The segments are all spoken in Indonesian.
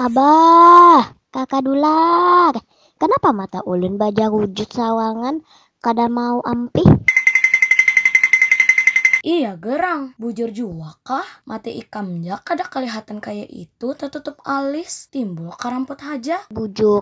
Abah, kakak dular. Kenapa mata ulun baja wujud sawangan kada mau ampih? Iya gerang, bujur jua kah? Mata ikamnya kada kelihatan kayak itu tertutup alis, timbul karamput haja.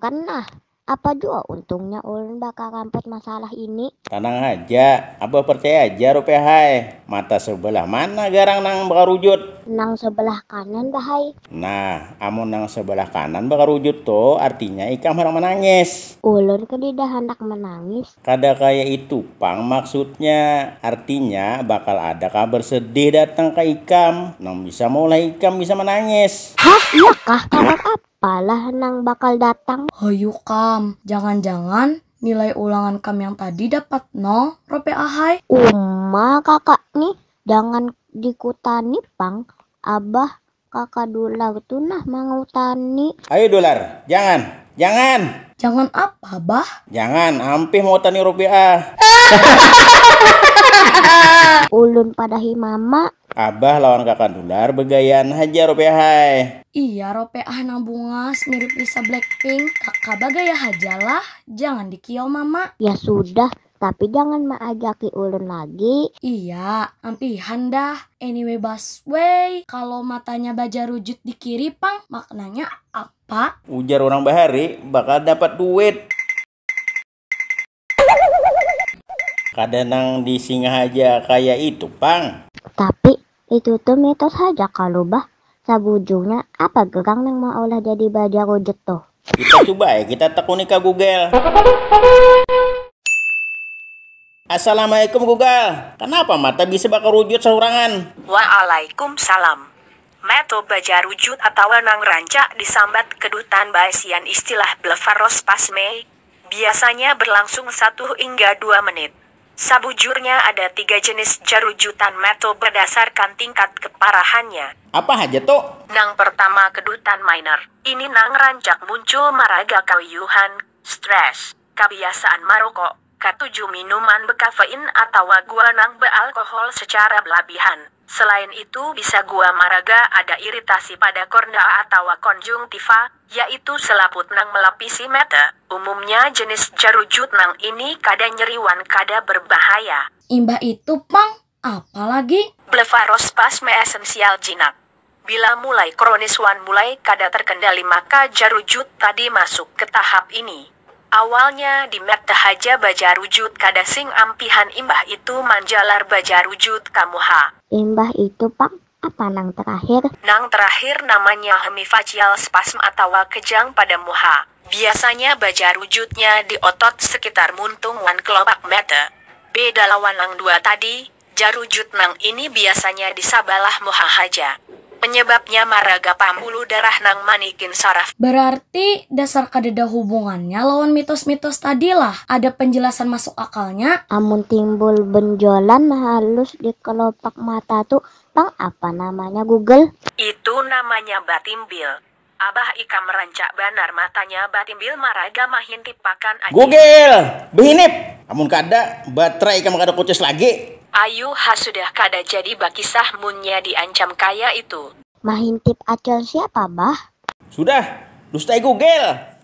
kan lah. Apa juga untungnya ulun bakal rampot masalah ini? Tenang aja, abah percaya aja rupiah hai. Mata sebelah mana garang nang bakal rujut Nang sebelah kanan bahai. Nah, amun nang sebelah kanan bakal rujut tuh artinya ikan harang menangis. Ulun kedidah hendak menangis. Kada kaya itu pang maksudnya. Artinya bakal ada kabar sedih datang ke ikan Nang bisa mulai ikam bisa menangis. Hah? Iya kah? Kabar apa? apalah Nang bakal datang. Hayu Kam, jangan-jangan nilai ulangan Kam yang tadi dapat nol, Rope Ahai. Uma kakak nih, jangan dikutani pang, abah kakak dular tunah tani? Ayo dolar, jangan, jangan. Jangan apa, bah? Jangan, hampir mau tani rupiah. Ulun padahi mama. Abah lawan kakak dular begayaan haja rope hai. Iya rope ah bunga mirip Lisa Blackpink. Kakak bagaya hajalah, jangan dikio mama. Ya sudah, tapi jangan ma ulun lagi. Iya, ampihan dah. Anyway, busway. kalau matanya baja rujut di kiri, Pang, maknanya apa? Ujar orang bahari, bakal dapat duit. kadanang di singa aja kayak itu pang tapi itu tuh mitos aja kalau bah sabujungnya apa gerang yang mau olah jadi baja rojek tuh kita coba ya kita tekuni ke google Assalamualaikum Google Kenapa mata bisa bakal rujut seorangan? Waalaikumsalam Meto baja rujut atau nang rancak disambat kedutan bahasian istilah blefarospasme Biasanya berlangsung satu hingga dua menit Sabujurnya ada tiga jenis jarujutan meto berdasarkan tingkat keparahannya. Apa aja tuh? Nang pertama kedutan minor. Ini nang rancak muncul maraga kayuhan, stres, kebiasaan marokok, ketujuh minuman bekafein atau gua nang bealkohol secara berlebihan. Selain itu bisa gua maraga ada iritasi pada kornea atau konjungtiva, yaitu selaput nang melapisi mata. Umumnya jenis jarujut nang ini kada nyeriwan kada berbahaya. Imba itu, Pang, apalagi? Blefarospasme esensial jinak. Bila mulai kronis wan mulai kada terkendali maka jarujut tadi masuk ke tahap ini. Awalnya di Mekta Haja Bajarujut kadasing ampihan imbah itu manjalar Bajarujut kamuha. Imbah itu pak apa nang terakhir? Nang terakhir namanya hemifacial spasm atau kejang pada muha. Biasanya bajarujutnya di otot sekitar muntung wan kelopak mata. Beda lawan nang dua tadi, jarujut nang ini biasanya di sabalah muha haja. Penyebabnya maraga pambuluh darah nang manikin saraf. Berarti dasar kadeda hubungannya lawan mitos-mitos tadi lah. Ada penjelasan masuk akalnya. Amun timbul benjolan halus di kelopak mata tuh, Bang apa namanya Google? Itu namanya batimbil. Abah Ika merancak banar matanya batimbil maraga mahin tipakan aja. Google, behinip. Amun kada baterai ikam kada kucis lagi. Ayu ha sudah kada jadi bakisah munnya diancam kaya itu. Mahintip acol siapa, Bah? Sudah, dusta Google.